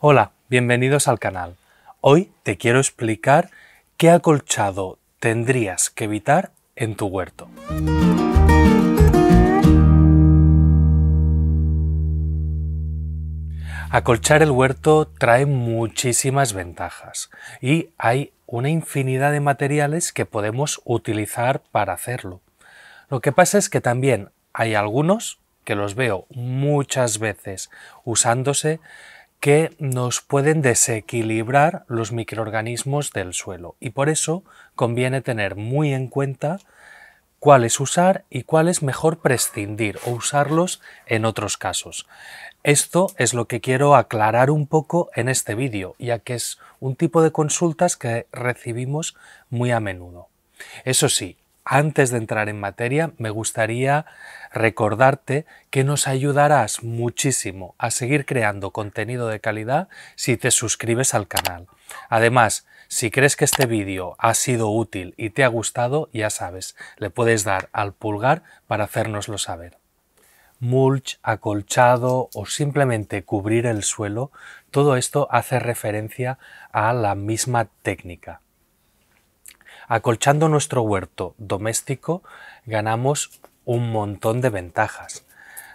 Hola, bienvenidos al canal. Hoy te quiero explicar qué acolchado tendrías que evitar en tu huerto. Acolchar el huerto trae muchísimas ventajas y hay una infinidad de materiales que podemos utilizar para hacerlo. Lo que pasa es que también hay algunos que los veo muchas veces usándose que nos pueden desequilibrar los microorganismos del suelo y por eso conviene tener muy en cuenta cuáles usar y cuáles mejor prescindir o usarlos en otros casos. Esto es lo que quiero aclarar un poco en este vídeo, ya que es un tipo de consultas que recibimos muy a menudo. Eso sí, antes de entrar en materia, me gustaría recordarte que nos ayudarás muchísimo a seguir creando contenido de calidad si te suscribes al canal. Además, si crees que este vídeo ha sido útil y te ha gustado, ya sabes, le puedes dar al pulgar para hacérnoslo saber. Mulch, acolchado o simplemente cubrir el suelo, todo esto hace referencia a la misma técnica. Acolchando nuestro huerto doméstico ganamos un montón de ventajas.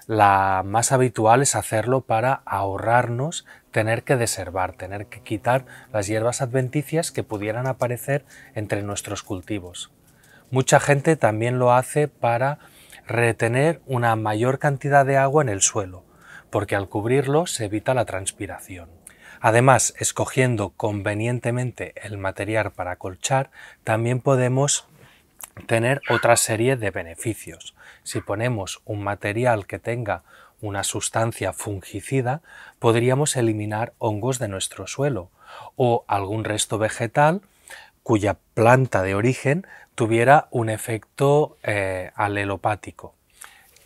La más habitual es hacerlo para ahorrarnos tener que deservar, tener que quitar las hierbas adventicias que pudieran aparecer entre nuestros cultivos. Mucha gente también lo hace para retener una mayor cantidad de agua en el suelo, porque al cubrirlo se evita la transpiración. Además, escogiendo convenientemente el material para colchar, también podemos tener otra serie de beneficios. Si ponemos un material que tenga una sustancia fungicida, podríamos eliminar hongos de nuestro suelo o algún resto vegetal cuya planta de origen tuviera un efecto eh, alelopático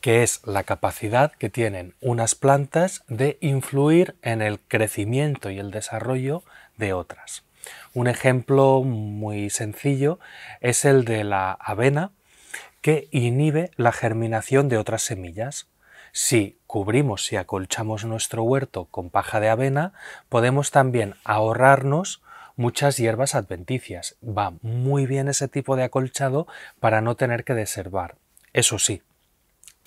que es la capacidad que tienen unas plantas de influir en el crecimiento y el desarrollo de otras. Un ejemplo muy sencillo es el de la avena que inhibe la germinación de otras semillas. Si cubrimos, y acolchamos nuestro huerto con paja de avena, podemos también ahorrarnos muchas hierbas adventicias. Va muy bien ese tipo de acolchado para no tener que deservar. Eso sí,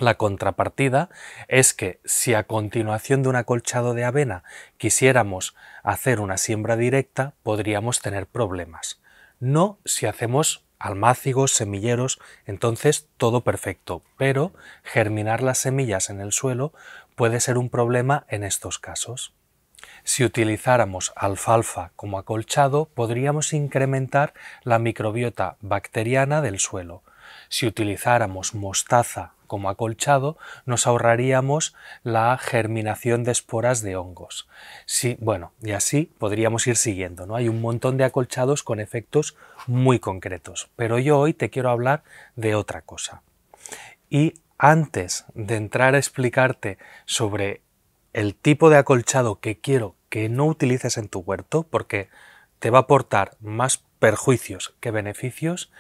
la contrapartida es que si a continuación de un acolchado de avena quisiéramos hacer una siembra directa, podríamos tener problemas. No si hacemos almácigos, semilleros, entonces todo perfecto, pero germinar las semillas en el suelo puede ser un problema en estos casos. Si utilizáramos alfalfa como acolchado, podríamos incrementar la microbiota bacteriana del suelo. Si utilizáramos mostaza como acolchado, nos ahorraríamos la germinación de esporas de hongos. Sí, bueno, y así podríamos ir siguiendo. ¿no? Hay un montón de acolchados con efectos muy concretos, pero yo hoy te quiero hablar de otra cosa. Y antes de entrar a explicarte sobre el tipo de acolchado que quiero que no utilices en tu huerto, porque te va a aportar más perjuicios que beneficios,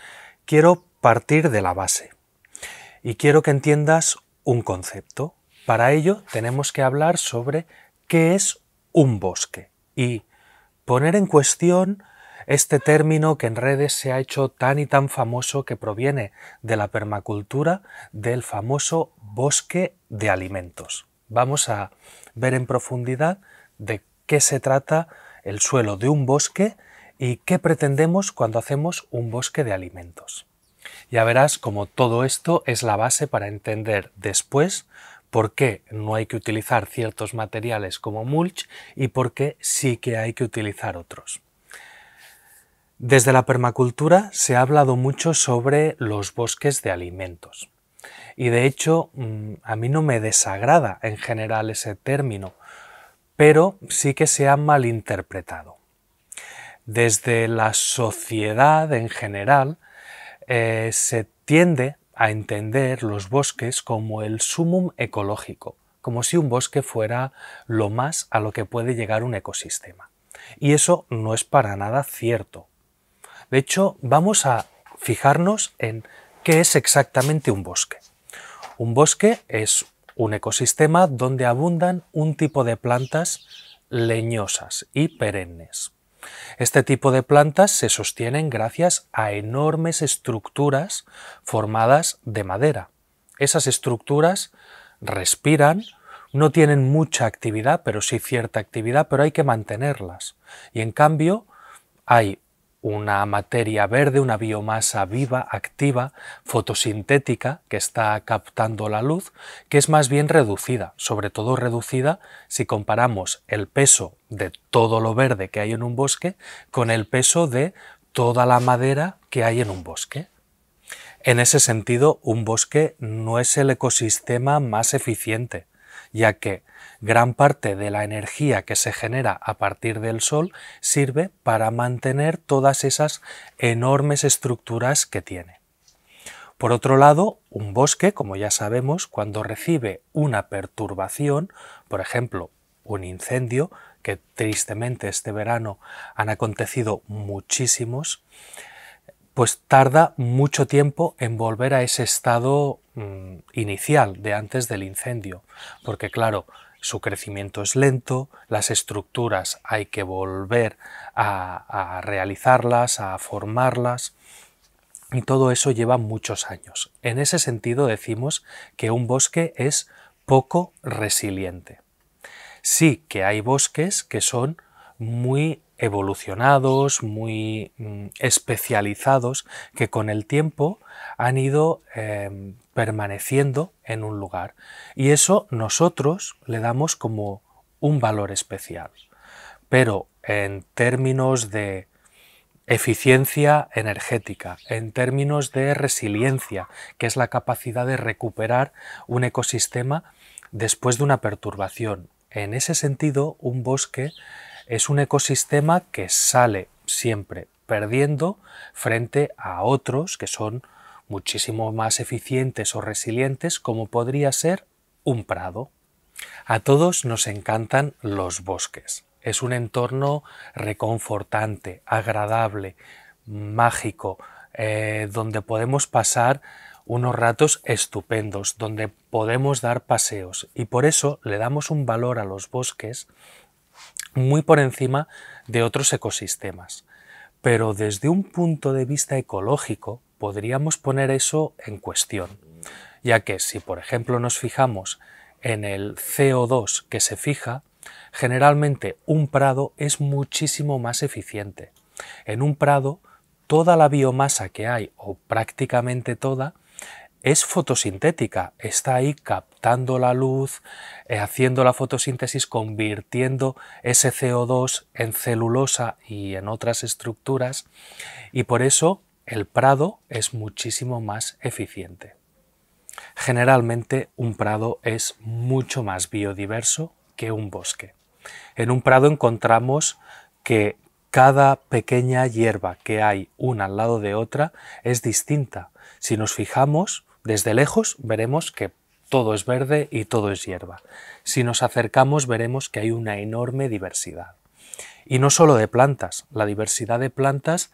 quiero partir de la base y quiero que entiendas un concepto. Para ello tenemos que hablar sobre qué es un bosque y poner en cuestión este término que en redes se ha hecho tan y tan famoso que proviene de la permacultura del famoso bosque de alimentos. Vamos a ver en profundidad de qué se trata el suelo de un bosque y qué pretendemos cuando hacemos un bosque de alimentos. Ya verás cómo todo esto es la base para entender después por qué no hay que utilizar ciertos materiales como mulch y por qué sí que hay que utilizar otros. Desde la permacultura se ha hablado mucho sobre los bosques de alimentos. Y de hecho, mm, a mí no me desagrada en general ese término, pero sí que se ha malinterpretado. Desde la sociedad en general eh, se tiende a entender los bosques como el sumum ecológico, como si un bosque fuera lo más a lo que puede llegar un ecosistema. Y eso no es para nada cierto. De hecho, vamos a fijarnos en qué es exactamente un bosque. Un bosque es un ecosistema donde abundan un tipo de plantas leñosas y perennes. Este tipo de plantas se sostienen gracias a enormes estructuras formadas de madera. Esas estructuras respiran, no tienen mucha actividad, pero sí cierta actividad, pero hay que mantenerlas. Y en cambio, hay una materia verde, una biomasa viva, activa, fotosintética, que está captando la luz, que es más bien reducida, sobre todo reducida si comparamos el peso de todo lo verde que hay en un bosque con el peso de toda la madera que hay en un bosque. En ese sentido, un bosque no es el ecosistema más eficiente, ya que gran parte de la energía que se genera a partir del Sol sirve para mantener todas esas enormes estructuras que tiene. Por otro lado, un bosque, como ya sabemos, cuando recibe una perturbación, por ejemplo, un incendio, que tristemente este verano han acontecido muchísimos, pues tarda mucho tiempo en volver a ese estado mm, inicial de antes del incendio, porque claro, su crecimiento es lento, las estructuras hay que volver a realizarlas, a formarlas, y todo eso lleva muchos años. En ese sentido decimos que un bosque es poco resiliente. Sí que hay bosques que son muy evolucionados, muy mm, especializados, que con el tiempo han ido em, permaneciendo en un lugar. Y eso nosotros le damos como un valor especial. Pero en términos de eficiencia energética, en términos de resiliencia, que es la capacidad de recuperar un ecosistema después de una perturbación. En ese sentido, un bosque es un ecosistema que sale siempre perdiendo frente a otros que son muchísimo más eficientes o resilientes como podría ser un prado. A todos nos encantan los bosques. Es un entorno reconfortante, agradable, mágico, eh, donde podemos pasar unos ratos estupendos, donde podemos dar paseos y por eso le damos un valor a los bosques muy por encima de otros ecosistemas. Pero desde un punto de vista ecológico podríamos poner eso en cuestión, ya que si por ejemplo nos fijamos en el CO2 que se fija, generalmente un prado es muchísimo más eficiente. En un prado toda la biomasa que hay, o prácticamente toda, es fotosintética, está ahí cap la luz, eh, haciendo la fotosíntesis, convirtiendo ese CO2 en celulosa y en otras estructuras y por eso el prado es muchísimo más eficiente. Generalmente un prado es mucho más biodiverso que un bosque. En un prado encontramos que cada pequeña hierba que hay una al lado de otra es distinta. Si nos fijamos, desde lejos veremos que todo es verde y todo es hierba. Si nos acercamos veremos que hay una enorme diversidad. Y no solo de plantas, la diversidad de plantas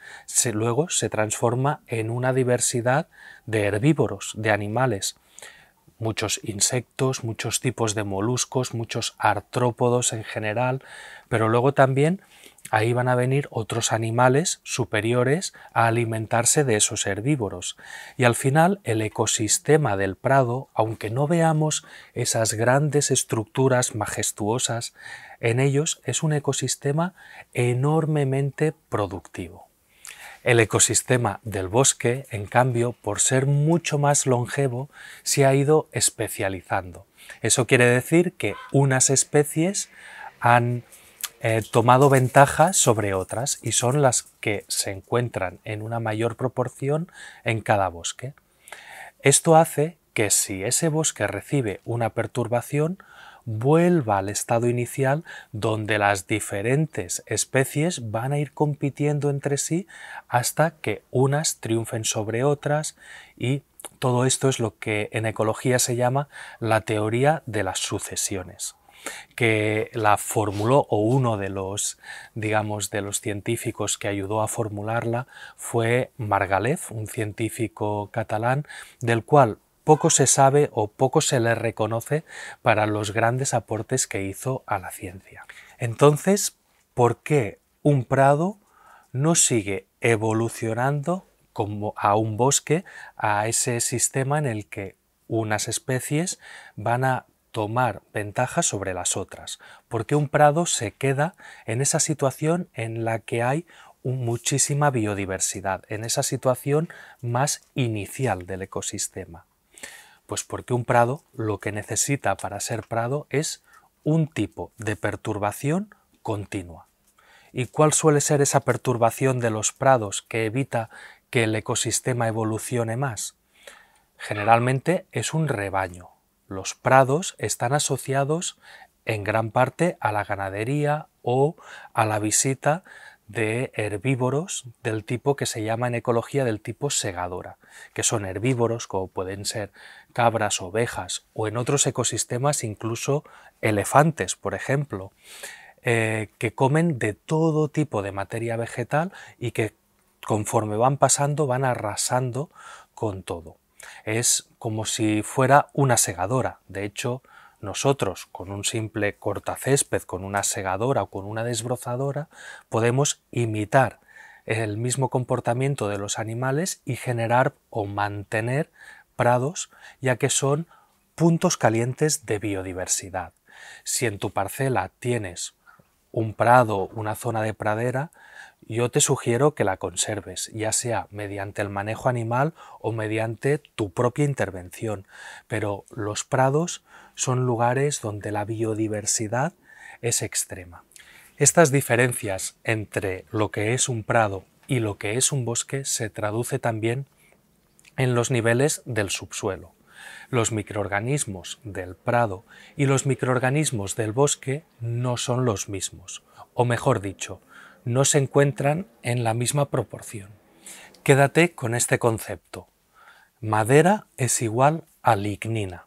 luego se transforma en una diversidad de herbívoros, de animales, muchos insectos, muchos tipos de moluscos, muchos artrópodos en general, pero luego también ahí van a venir otros animales superiores a alimentarse de esos herbívoros. Y al final el ecosistema del prado, aunque no veamos esas grandes estructuras majestuosas en ellos, es un ecosistema enormemente productivo. El ecosistema del bosque, en cambio, por ser mucho más longevo, se ha ido especializando. Eso quiere decir que unas especies han tomado ventaja sobre otras y son las que se encuentran en una mayor proporción en cada bosque. Esto hace que si ese bosque recibe una perturbación, vuelva al estado inicial donde las diferentes especies van a ir compitiendo entre sí hasta que unas triunfen sobre otras y todo esto es lo que en ecología se llama la teoría de las sucesiones que la formuló, o uno de los, digamos, de los científicos que ayudó a formularla fue Margalef, un científico catalán, del cual poco se sabe o poco se le reconoce para los grandes aportes que hizo a la ciencia. Entonces, ¿por qué un prado no sigue evolucionando como a un bosque, a ese sistema en el que unas especies van a tomar ventaja sobre las otras, porque un prado se queda en esa situación en la que hay muchísima biodiversidad, en esa situación más inicial del ecosistema. Pues porque un prado lo que necesita para ser prado es un tipo de perturbación continua. ¿Y cuál suele ser esa perturbación de los prados que evita que el ecosistema evolucione más? Generalmente es un rebaño, los prados están asociados en gran parte a la ganadería o a la visita de herbívoros del tipo que se llama en ecología del tipo segadora, que son herbívoros como pueden ser cabras, ovejas o en otros ecosistemas incluso elefantes, por ejemplo, eh, que comen de todo tipo de materia vegetal y que conforme van pasando van arrasando con todo. Es como si fuera una segadora. De hecho, nosotros con un simple cortacésped, con una segadora o con una desbrozadora, podemos imitar el mismo comportamiento de los animales y generar o mantener prados, ya que son puntos calientes de biodiversidad. Si en tu parcela tienes un prado, una zona de pradera, yo te sugiero que la conserves, ya sea mediante el manejo animal o mediante tu propia intervención. Pero los prados son lugares donde la biodiversidad es extrema. Estas diferencias entre lo que es un prado y lo que es un bosque se traduce también en los niveles del subsuelo. Los microorganismos del prado y los microorganismos del bosque no son los mismos, o mejor dicho, no se encuentran en la misma proporción. Quédate con este concepto. Madera es igual a lignina.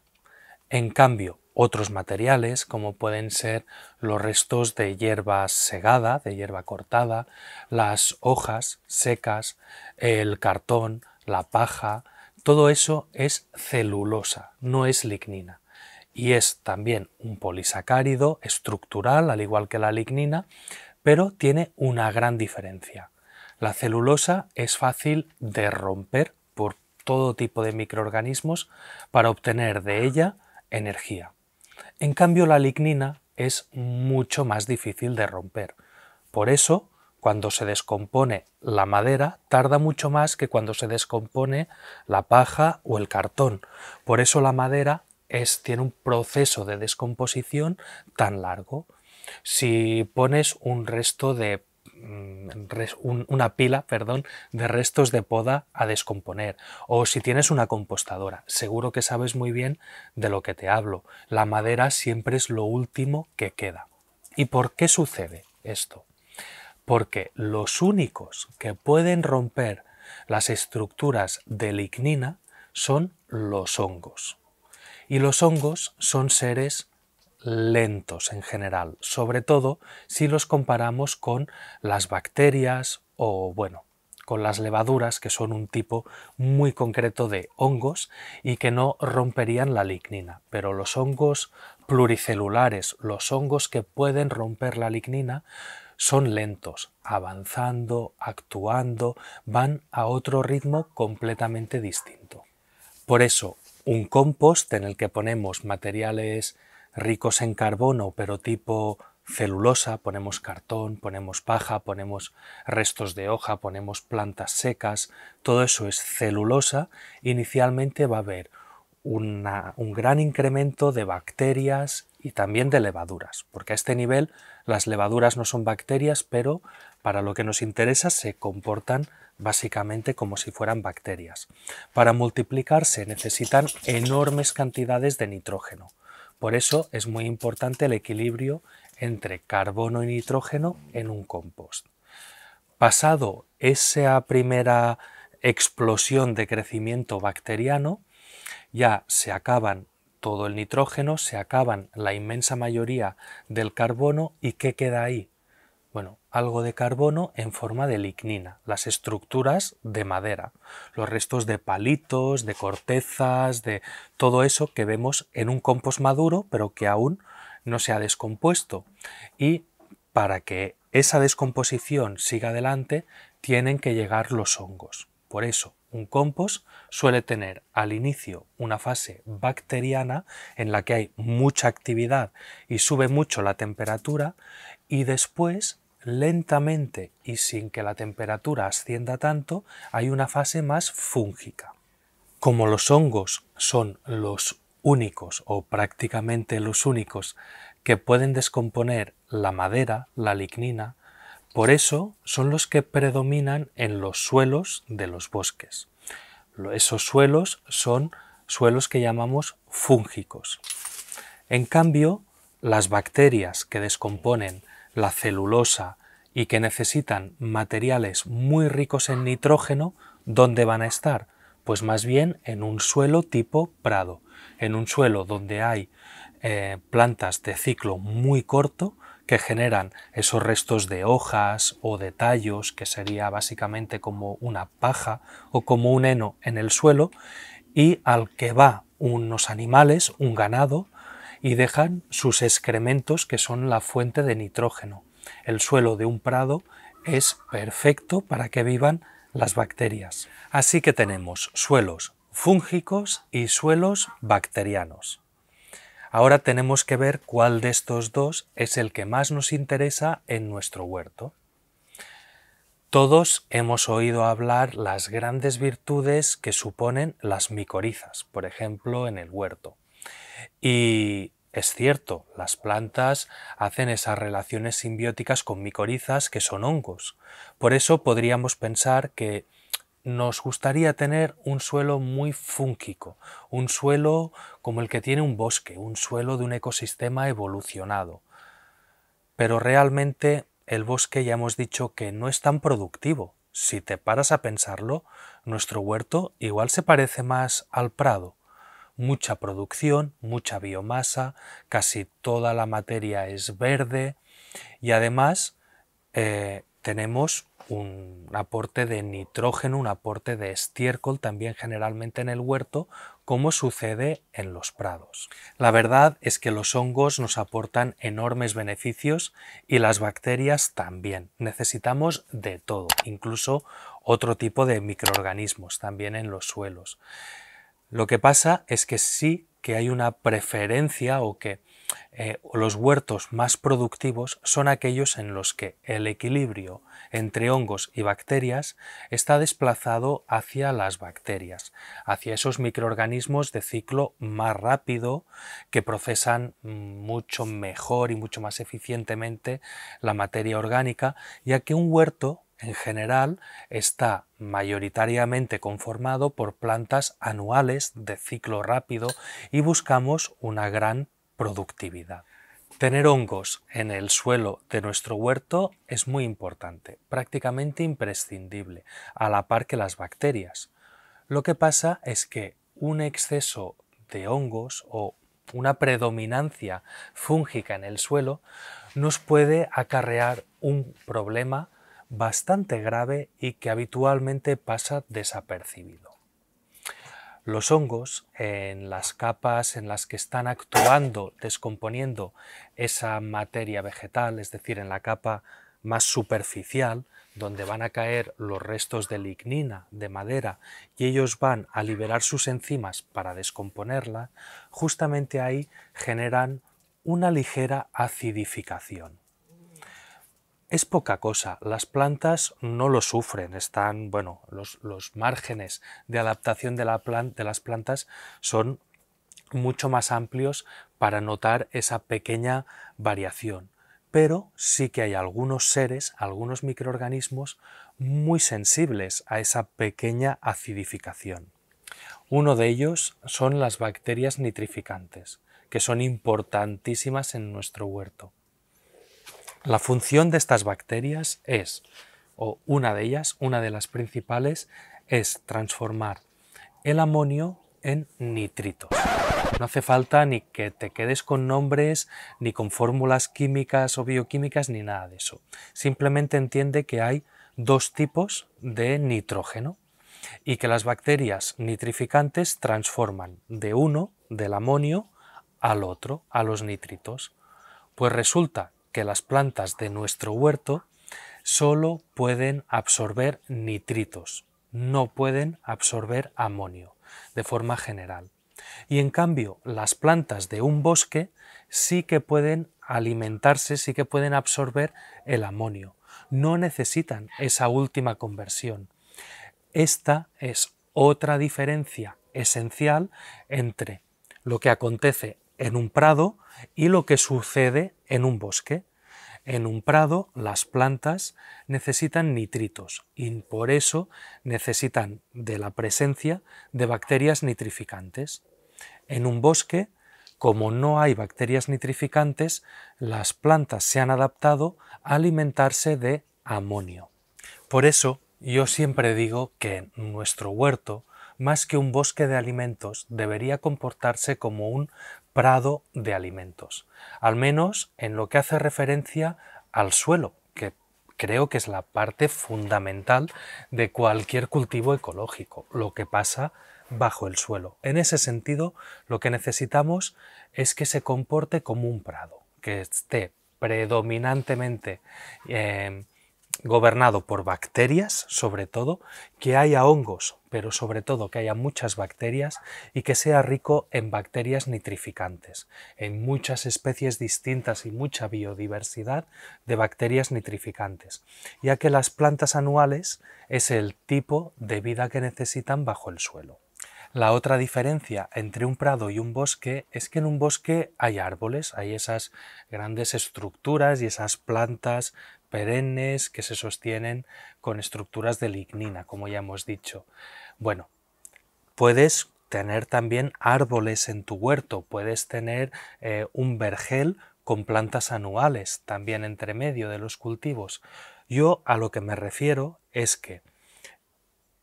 En cambio, otros materiales, como pueden ser los restos de hierba segada, de hierba cortada, las hojas secas, el cartón, la paja, todo eso es celulosa, no es lignina. Y es también un polisacárido estructural, al igual que la lignina, pero tiene una gran diferencia. La celulosa es fácil de romper por todo tipo de microorganismos para obtener de ella energía. En cambio, la lignina es mucho más difícil de romper. Por eso, cuando se descompone la madera, tarda mucho más que cuando se descompone la paja o el cartón. Por eso la madera tiene un proceso de descomposición tan largo. Si pones un resto de mm, una pila perdón, de restos de poda a descomponer o si tienes una compostadora. Seguro que sabes muy bien de lo que te hablo. La madera siempre es lo último que queda. ¿Y por qué sucede esto? Porque los únicos que pueden romper las estructuras de lignina son los hongos. Y los hongos son seres lentos en general, sobre todo si los comparamos con las bacterias o, bueno, con las levaduras, que son un tipo muy concreto de hongos y que no romperían la lignina. Pero los hongos pluricelulares, los hongos que pueden romper la lignina, son lentos, avanzando, actuando, van a otro ritmo completamente distinto. Por eso, un compost en el que ponemos materiales ricos en carbono, pero tipo celulosa, ponemos cartón, ponemos paja, ponemos restos de hoja, ponemos plantas secas, todo eso es celulosa, inicialmente va a haber un gran incremento de bacterias y también de levaduras, porque a este nivel las levaduras no son bacterias, pero para lo que nos interesa se comportan básicamente como si fueran bacterias. Para multiplicarse necesitan enormes cantidades de nitrógeno. Por eso es muy importante el equilibrio entre carbono y nitrógeno en un compost. Pasado esa primera explosión de crecimiento bacteriano, ya se acaban todo el nitrógeno, se acaban la inmensa mayoría del carbono y ¿qué queda ahí? Bueno, algo de carbono en forma de lignina, las estructuras de madera, los restos de palitos, de cortezas, de todo eso que vemos en un compost maduro pero que aún no se ha descompuesto. Y para que esa descomposición siga adelante, tienen que llegar los hongos. Por eso, un compost suele tener al inicio una fase bacteriana en la que hay mucha actividad y sube mucho la temperatura y después lentamente y sin que la temperatura ascienda tanto hay una fase más fúngica. Como los hongos son los únicos o prácticamente los únicos que pueden descomponer la madera, la lignina, por eso son los que predominan en los suelos de los bosques. Esos suelos son suelos que llamamos fúngicos. En cambio, las bacterias que descomponen la celulosa y que necesitan materiales muy ricos en nitrógeno, ¿dónde van a estar? Pues más bien en un suelo tipo prado, en un suelo donde hay eh, plantas de ciclo muy corto que generan esos restos de hojas o de tallos, que sería básicamente como una paja o como un heno en el suelo, y al que va unos animales, un ganado, y dejan sus excrementos que son la fuente de nitrógeno. El suelo de un prado es perfecto para que vivan las bacterias. Así que tenemos suelos fúngicos y suelos bacterianos. Ahora tenemos que ver cuál de estos dos es el que más nos interesa en nuestro huerto. Todos hemos oído hablar las grandes virtudes que suponen las micorizas, por ejemplo, en el huerto. Y es cierto, las plantas hacen esas relaciones simbióticas con micorizas que son hongos. Por eso podríamos pensar que nos gustaría tener un suelo muy fúngico, un suelo como el que tiene un bosque, un suelo de un ecosistema evolucionado. Pero realmente el bosque ya hemos dicho que no es tan productivo. Si te paras a pensarlo, nuestro huerto igual se parece más al prado mucha producción, mucha biomasa, casi toda la materia es verde y además eh, tenemos un aporte de nitrógeno, un aporte de estiércol también generalmente en el huerto, como sucede en los prados. La verdad es que los hongos nos aportan enormes beneficios y las bacterias también. Necesitamos de todo, incluso otro tipo de microorganismos también en los suelos. Lo que pasa es que sí que hay una preferencia o que eh, los huertos más productivos son aquellos en los que el equilibrio entre hongos y bacterias está desplazado hacia las bacterias, hacia esos microorganismos de ciclo más rápido que procesan mucho mejor y mucho más eficientemente la materia orgánica, ya que un huerto en general está mayoritariamente conformado por plantas anuales de ciclo rápido y buscamos una gran productividad. Tener hongos en el suelo de nuestro huerto es muy importante, prácticamente imprescindible, a la par que las bacterias. Lo que pasa es que un exceso de hongos o una predominancia fúngica en el suelo nos puede acarrear un problema bastante grave y que habitualmente pasa desapercibido. Los hongos, en las capas en las que están actuando, descomponiendo esa materia vegetal, es decir, en la capa más superficial, donde van a caer los restos de lignina, de madera, y ellos van a liberar sus enzimas para descomponerla, justamente ahí generan una ligera acidificación es poca cosa. Las plantas no lo sufren, están, bueno, los, márgenes de adaptación de, la de las plantas son mucho más amplios para notar esa pequeña variación. Pero sí que hay algunos seres, algunos microorganismos muy sensibles a esa pequeña acidificación. Uno de ellos son las bacterias nitrificantes, que son importantísimas en nuestro huerto. La función de estas bacterias es, o una de ellas, una de las principales, es transformar el amonio en nitritos. No hace falta ni que te quedes con nombres, ni con fórmulas químicas o bioquímicas, ni nada de eso. Simplemente entiende que hay dos tipos de nitrógeno y que las bacterias nitrificantes transforman de uno, del amonio, al otro, a los nitritos. Pues resulta que las plantas de nuestro huerto solo pueden absorber nitritos, no pueden absorber amonio de forma general. Y en cambio, las plantas de un bosque sí que pueden alimentarse, sí que pueden absorber el amonio. No necesitan esa última conversión. Esta es otra diferencia esencial entre lo que acontece en un prado y lo que sucede en un bosque. En un prado las plantas necesitan nitritos y por eso necesitan de la presencia de bacterias nitrificantes. En un bosque, como no hay bacterias nitrificantes, las plantas se han adaptado a alimentarse de amonio. Por eso yo siempre digo que nuestro huerto, más que un bosque de alimentos, debería comportarse como un prado de alimentos, al menos en lo que hace referencia al suelo, que creo que es la parte fundamental de cualquier cultivo ecológico, lo que pasa bajo el suelo. En ese sentido, lo que necesitamos es que se comporte como un prado, que esté predominantemente eh, gobernado por bacterias, sobre todo, que haya hongos, pero sobre todo que haya muchas bacterias y que sea rico en bacterias nitrificantes, en muchas especies distintas y mucha biodiversidad de bacterias nitrificantes, ya que las plantas anuales es el tipo de vida que necesitan bajo el suelo. La otra diferencia entre un prado y un bosque es que en un bosque hay árboles, hay esas grandes estructuras y esas plantas perennes que se sostienen con estructuras de lignina, como ya hemos dicho. Bueno, puedes tener también árboles en tu huerto, puedes tener eh, un vergel con plantas anuales también entre medio de los cultivos. Yo a lo que me refiero es que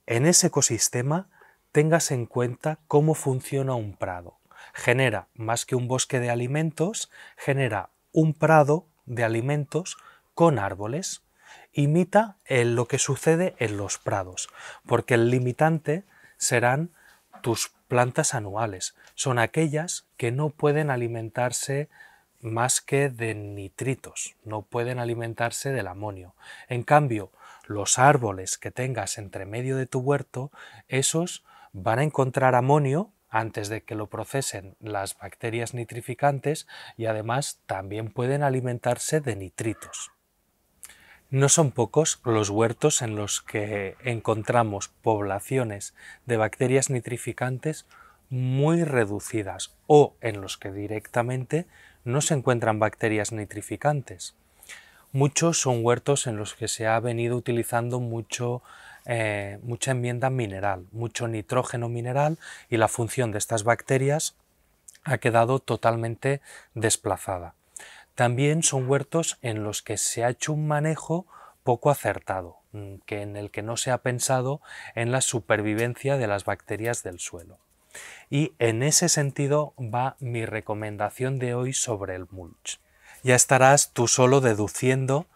en ese ecosistema tengas en cuenta cómo funciona un prado. Genera más que un bosque de alimentos, genera un prado de alimentos con árboles imita eh, lo que sucede en los prados, porque el limitante serán tus plantas anuales. Son aquellas que no pueden alimentarse más que de nitritos, no pueden alimentarse del amonio. En cambio, los árboles que tengas entre medio de tu huerto, esos van a encontrar amonio antes de que lo procesen las bacterias nitrificantes y además también pueden alimentarse de nitritos. No son pocos los huertos en los que encontramos poblaciones de bacterias nitrificantes muy reducidas o en los que directamente no se encuentran bacterias nitrificantes. Muchos son huertos en los que se ha venido utilizando eh, mucha enmienda mineral, mucho nitrógeno mineral y la función de estas bacterias ha quedado totalmente desplazada. También son huertos en los que se ha hecho un manejo poco acertado, mm, que en el que no se ha pensado en la supervivencia de las bacterias del suelo. Y en ese sentido va mi recomendación de hoy sobre el mulch. Ya estarás tú solo deduciendo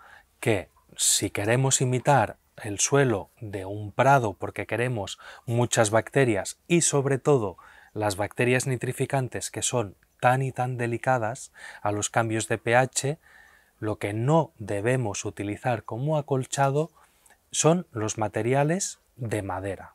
que si queremos imitar el suelo de un prado porque queremos muchas bacterias y sobre todo las bacterias nitrificantes que son tan y tan delicadas a los cambios de pH, lo que no debemos utilizar como acolchado son los materiales de madera,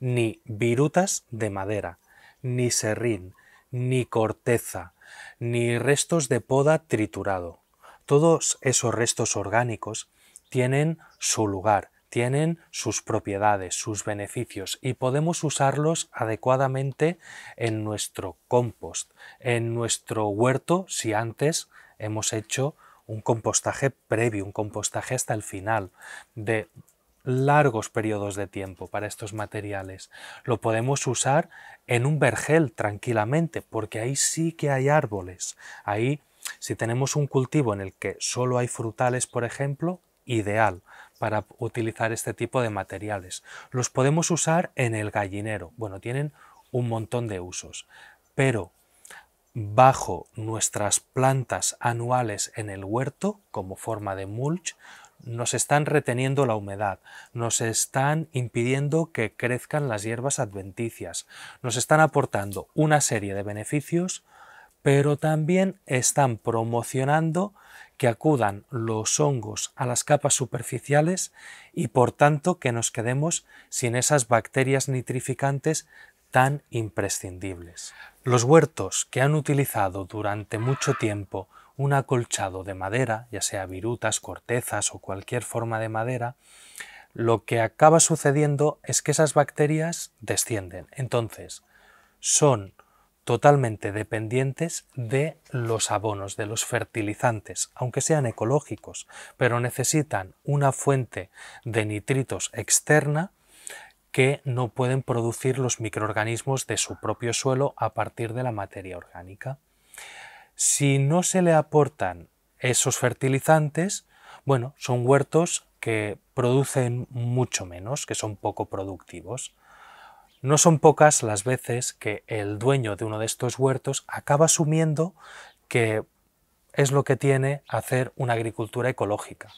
ni virutas de madera, ni serrín, ni corteza, ni restos de poda triturado. Todos esos restos orgánicos tienen su lugar, tienen sus propiedades, sus beneficios y podemos usarlos adecuadamente en nuestro compost, en nuestro huerto si antes hemos hecho un compostaje previo, un compostaje hasta el final de largos periodos de tiempo para estos materiales. Lo podemos usar en un vergel tranquilamente porque ahí sí que hay árboles. Ahí si tenemos un cultivo en el que solo hay frutales, por ejemplo, ideal para utilizar este tipo de materiales. Los podemos usar en el gallinero. Bueno, tienen un montón de usos, pero bajo nuestras plantas anuales en el huerto, como forma de mulch, nos están reteniendo la humedad, nos están impidiendo que crezcan las hierbas adventicias, nos están aportando una serie de beneficios, pero también están promocionando que acudan los hongos a las capas superficiales y por tanto que nos quedemos sin esas bacterias nitrificantes tan imprescindibles. Los huertos que han utilizado durante mucho tiempo un acolchado de madera, ya sea virutas, cortezas o cualquier forma de madera, lo que acaba sucediendo es que esas bacterias descienden. Entonces, son totalmente dependientes de los abonos, de los fertilizantes, aunque sean ecológicos, pero necesitan una fuente de nitritos externa que no pueden producir los microorganismos de su propio suelo a partir de la materia orgánica. Si no se le aportan esos fertilizantes, bueno, son huertos que producen mucho menos, que son poco productivos. No son pocas las veces que el dueño de uno de estos huertos acaba asumiendo que es lo que tiene hacer una agricultura ecológica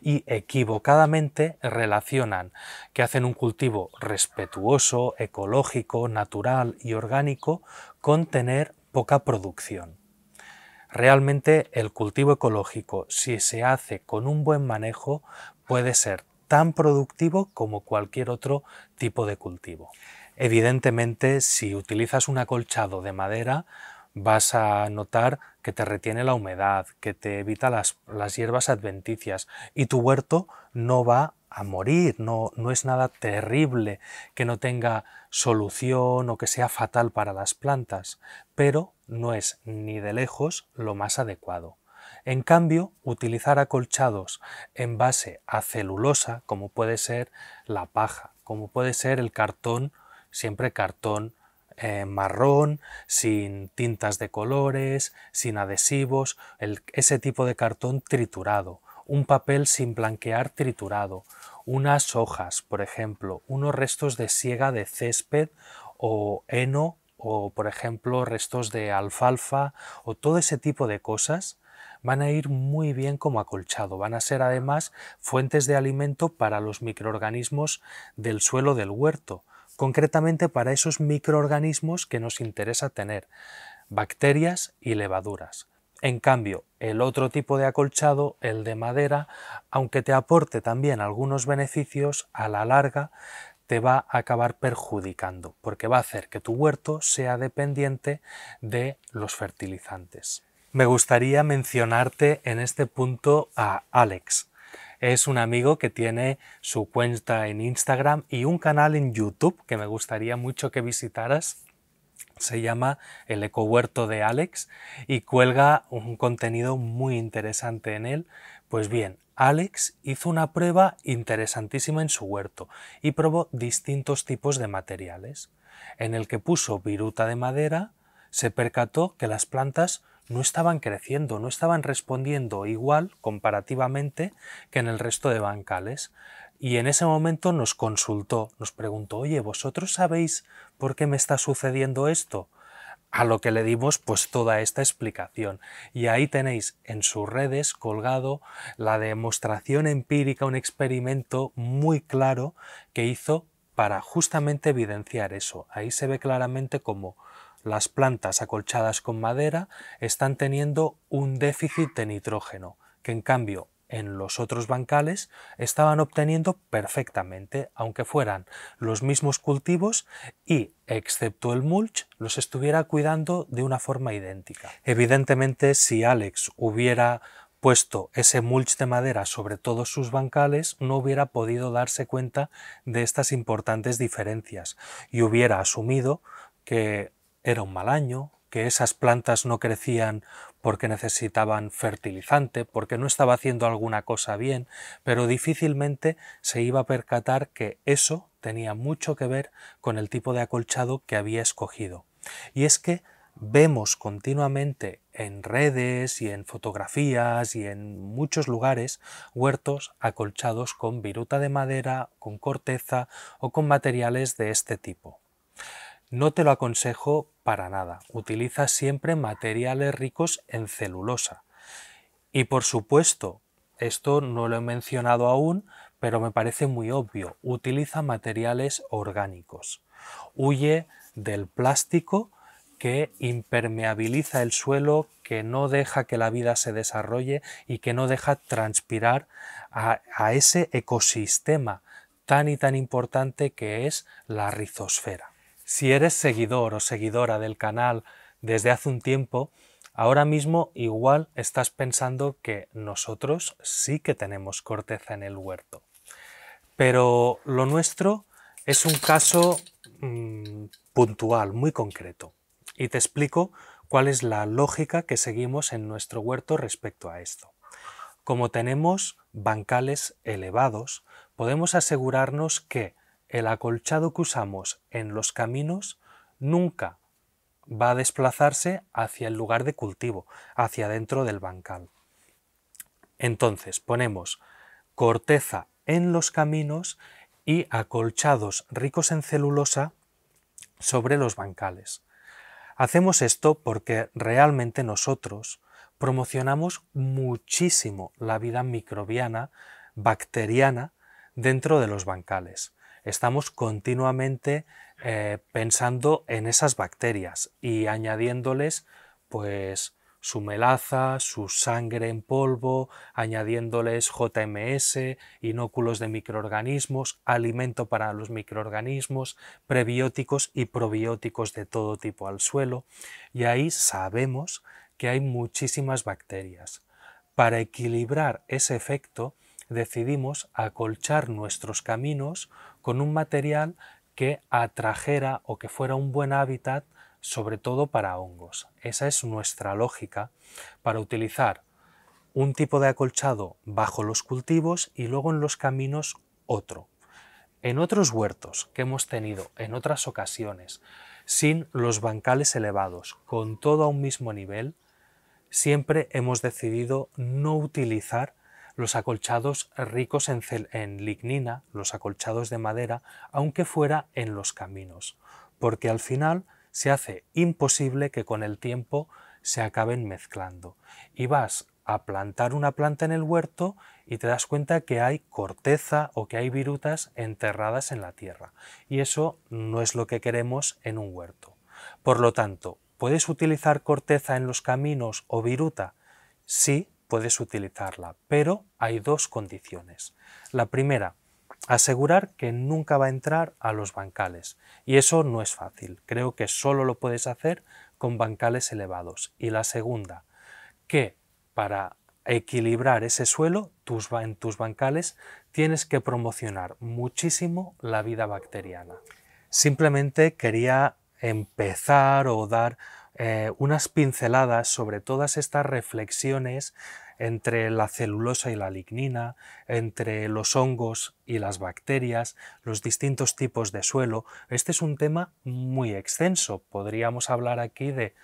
y equivocadamente relacionan que hacen un cultivo respetuoso, ecológico, natural y orgánico con tener poca producción. Realmente el cultivo ecológico, si se hace con un buen manejo, puede ser tan productivo como cualquier otro tipo de cultivo. Evidentemente, si utilizas un acolchado de madera, vas a notar que te retiene la humedad, que te evita las, hierbas adventicias y tu huerto no va a morir, no, no es nada terrible que no tenga solución o que sea fatal para las plantas, pero no es ni de lejos lo más adecuado. En cambio, utilizar acolchados en base a celulosa, como puede ser la paja, como puede ser el cartón siempre cartón eh, marrón, sin tintas de colores, sin adhesivos, ese tipo de cartón triturado, un papel sin blanquear triturado, unas hojas, por ejemplo, unos restos de siega de césped o heno o, por ejemplo, restos de alfalfa o todo ese tipo de cosas van a ir muy bien como acolchado, van a ser además fuentes de alimento para los microorganismos del suelo del huerto, concretamente para esos microorganismos que nos interesa tener, bacterias y levaduras. En cambio, el otro tipo de acolchado, el de madera, aunque te aporte también algunos beneficios, a la larga te va a acabar perjudicando, porque va a hacer que tu huerto sea dependiente de los fertilizantes. Me gustaría mencionarte en este punto a Alex es un amigo que tiene su cuenta en Instagram y un canal en YouTube que me gustaría mucho que visitaras. Se llama El Ecohuerto de Alex y cuelga un contenido muy interesante en él. Pues bien, Alex hizo una prueba interesantísima en su huerto y probó distintos tipos de materiales. En el que puso viruta de madera, se percató que las plantas no estaban creciendo, no estaban respondiendo igual comparativamente que en el resto de bancales. Y en ese momento nos consultó, nos preguntó, oye, ¿vosotros sabéis por qué me está sucediendo esto? A lo que le dimos pues toda esta explicación. Y ahí tenéis en sus redes colgado la demostración empírica, un experimento muy claro que hizo para justamente evidenciar eso. Ahí se ve claramente cómo las plantas acolchadas con madera están teniendo un déficit de nitrógeno, que en cambio en los otros bancales estaban obteniendo perfectamente, aunque fueran los mismos cultivos y, excepto el mulch, los estuviera cuidando de una forma idéntica. Evidentemente, si Alex hubiera puesto ese mulch de madera sobre todos sus bancales, no hubiera podido darse cuenta de estas importantes diferencias y hubiera asumido que era un mal año, que esas plantas no crecían porque necesitaban fertilizante, porque no estaba haciendo alguna cosa bien, pero difícilmente se iba a percatar que eso tenía mucho que ver con el tipo de acolchado que había escogido. Y es que vemos continuamente en redes y en fotografías y en muchos lugares huertos acolchados con viruta de madera, con corteza o con materiales de este tipo. No te lo aconsejo para nada. Utiliza siempre materiales ricos en celulosa. Y por supuesto, esto no lo he mencionado aún, pero me parece muy obvio, utiliza materiales orgánicos. Huye del plástico que impermeabiliza el suelo, que no deja que la vida se desarrolle y que no deja transpirar a, a ese ecosistema tan y tan importante que es la rizosfera. Si eres seguidor o seguidora del canal desde hace un tiempo, ahora mismo igual estás pensando que nosotros sí que tenemos corteza en el huerto. Pero lo nuestro es un caso mm, puntual, muy concreto. Y te explico cuál es la lógica que seguimos en nuestro huerto respecto a esto. Como tenemos bancales elevados, podemos asegurarnos que el acolchado que usamos en los caminos nunca va a desplazarse hacia el lugar de cultivo, hacia dentro del bancal. Entonces ponemos corteza en los caminos y acolchados ricos en celulosa sobre los bancales. Hacemos esto porque realmente nosotros promocionamos muchísimo la vida microbiana, bacteriana, dentro de los bancales estamos continuamente eh, pensando en esas bacterias y añadiéndoles pues su melaza, su sangre en polvo, añadiéndoles JMS, inóculos de microorganismos, alimento para los microorganismos, prebióticos y probióticos de todo tipo al suelo. Y ahí sabemos que hay muchísimas bacterias. Para equilibrar ese efecto, decidimos acolchar nuestros caminos con un material que atrajera o que fuera un buen hábitat, sobre todo para hongos. Esa es nuestra lógica para utilizar un tipo de acolchado bajo los cultivos y luego en los caminos otro. En otros huertos que hemos tenido en otras ocasiones, sin los bancales elevados, con todo a un mismo nivel, siempre hemos decidido no utilizar los acolchados ricos en, lignina, los acolchados de madera, aunque fuera en los caminos, porque al final se hace imposible que con el tiempo se acaben mezclando. Y vas a plantar una planta en el huerto y te das cuenta que hay corteza o que hay virutas enterradas en la tierra. Y eso no es lo que queremos en un huerto. Por lo tanto, ¿puedes utilizar corteza en los caminos o viruta? Sí, puedes utilizarla, pero hay dos condiciones. La primera, asegurar que nunca va a entrar a los bancales, y eso no es fácil, creo que solo lo puedes hacer con bancales elevados. Y la segunda, que para equilibrar ese suelo tus, en tus bancales tienes que promocionar muchísimo la vida bacteriana. Simplemente quería empezar o dar eh, unas pinceladas sobre todas estas reflexiones entre la celulosa y la lignina, entre los hongos y las bacterias, los distintos tipos de suelo. Este es un tema muy extenso. Podríamos hablar aquí de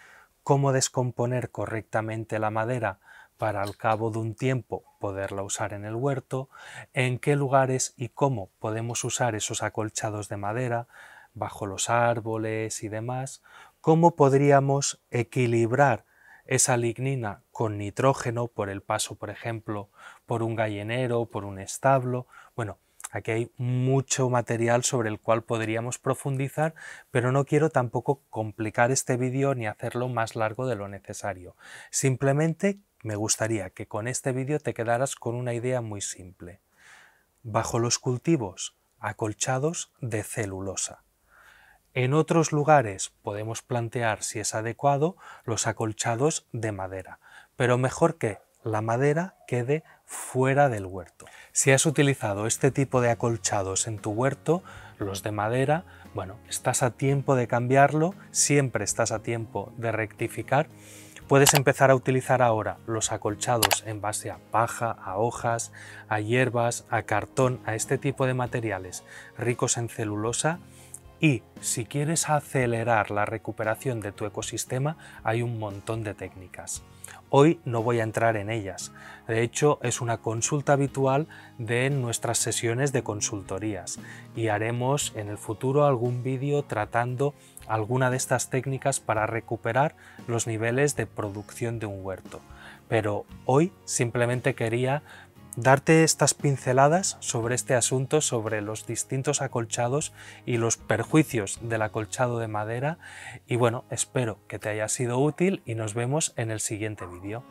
cómo descomponer correctamente la madera para al cabo de un tiempo poderla usar en el huerto, en qué lugares y cómo podemos usar esos acolchados de madera, bajo los árboles y demás, ¿Cómo podríamos equilibrar esa lignina con nitrógeno por el paso, por ejemplo, por un gallinero, por un establo? Bueno, aquí hay mucho material sobre el cual podríamos profundizar, pero no quiero tampoco complicar este vídeo ni hacerlo más largo de lo necesario. Simplemente me gustaría que con este vídeo te quedaras con una idea muy simple. Bajo los cultivos acolchados de celulosa en otros lugares podemos plantear, si es adecuado, los acolchados de madera, pero mejor que la madera quede fuera del huerto. Si has utilizado este tipo de acolchados en tu huerto, los de madera, bueno, estás a tiempo de cambiarlo, siempre estás a tiempo de rectificar. Puedes empezar a utilizar ahora los acolchados en base a paja, a hojas, a hierbas, a cartón, a este tipo de materiales ricos en celulosa y si quieres acelerar la recuperación de tu ecosistema, hay un montón de técnicas. Hoy no voy a entrar en ellas. De hecho, es una consulta habitual de nuestras sesiones de consultorías y haremos en el futuro algún vídeo tratando alguna de estas técnicas para recuperar los niveles de producción de un huerto. Pero hoy simplemente quería darte estas pinceladas sobre este asunto, sobre los distintos acolchados y los perjuicios del acolchado de madera. Y bueno, espero que te haya sido útil y nos vemos en el siguiente vídeo.